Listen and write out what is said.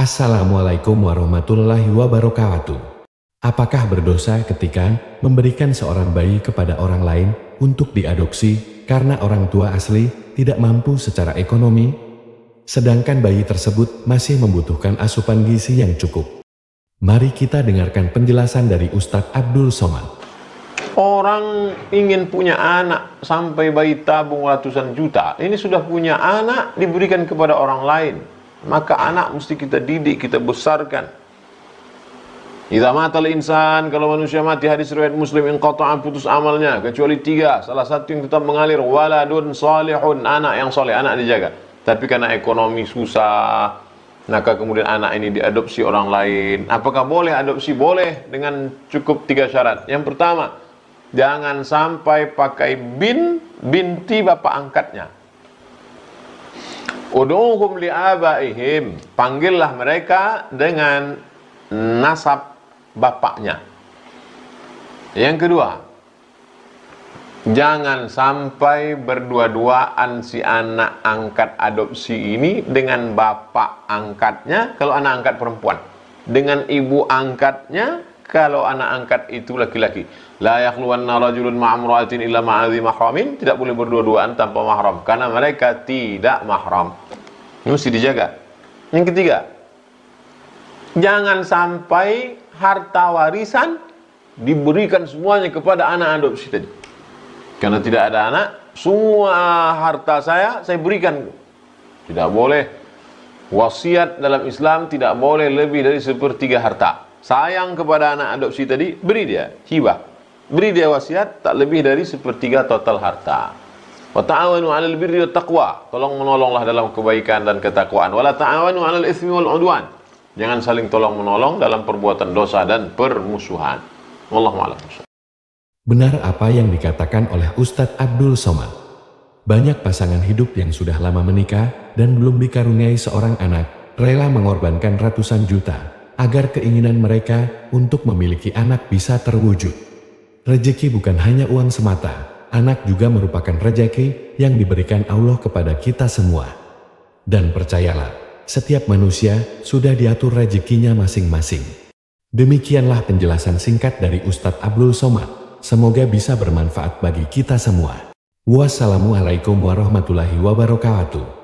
Assalamualaikum warahmatullahi wabarakatuh. Apakah berdosa ketika memberikan seorang bayi kepada orang lain untuk diadopsi karena orang tua asli tidak mampu secara ekonomi? Sedangkan bayi tersebut masih membutuhkan asupan gizi yang cukup. Mari kita dengarkan penjelasan dari Ustadz Abdul Somad. Orang ingin punya anak sampai bayi tabung ratusan juta. Ini sudah punya anak diberikan kepada orang lain maka anak mesti kita didik, kita besarkan. Idza matal insan kalau manusia mati hadis riwayat Muslim yang inqata'a putus amalnya kecuali tiga salah satu yang tetap mengalir waladun salihun anak yang soleh anak dijaga tapi karena ekonomi susah maka kemudian anak ini diadopsi orang lain apakah boleh adopsi boleh dengan cukup tiga syarat yang pertama jangan sampai pakai bin binti bapak angkatnya Uduhum li'abaihim. Panggillah mereka dengan nasab bapaknya. Yang kedua, jangan sampai berdua-duaan si anak angkat adopsi ini dengan bapak angkatnya kalau anak angkat perempuan, dengan ibu angkatnya kalau anak angkat itu laki-laki la yakhluwanna rajulun ma'amra'atin illa ma'adhi mahramin tidak boleh berdua-duaan tanpa mahram karena mereka tidak mahram ini mesti dijaga yang ketiga jangan sampai harta warisan diberikan semuanya kepada anak adopsi tadi karena tidak ada anak semua harta saya saya berikan tidak boleh wasiat dalam Islam tidak boleh lebih dari sepertiga harta sayang kepada anak adopsi tadi, beri dia hibah. Beri dia wasiat tak lebih dari sepertiga total harta. Wa ta'awanu 'alal birri wat taqwa. Tolong menolonglah dalam kebaikan dan ketakwaan. Wa la ta'awanu 'alal itsmi wal 'udwan. Jangan saling tolong-menolong dalam perbuatan dosa dan permusuhan. Wallahu a'lam. Benar apa yang dikatakan oleh Ustadz Abdul Somad. Banyak pasangan hidup yang sudah lama menikah dan belum dikaruniai seorang anak, rela mengorbankan ratusan juta agar keinginan mereka untuk memiliki anak bisa terwujud. Rezeki bukan hanya uang semata, anak juga merupakan rejeki yang diberikan Allah kepada kita semua. Dan percayalah, setiap manusia sudah diatur rezekinya masing-masing. Demikianlah penjelasan singkat dari Ustadz Abdul Somad. Semoga bisa bermanfaat bagi kita semua. Wassalamualaikum warahmatullahi wabarakatuh.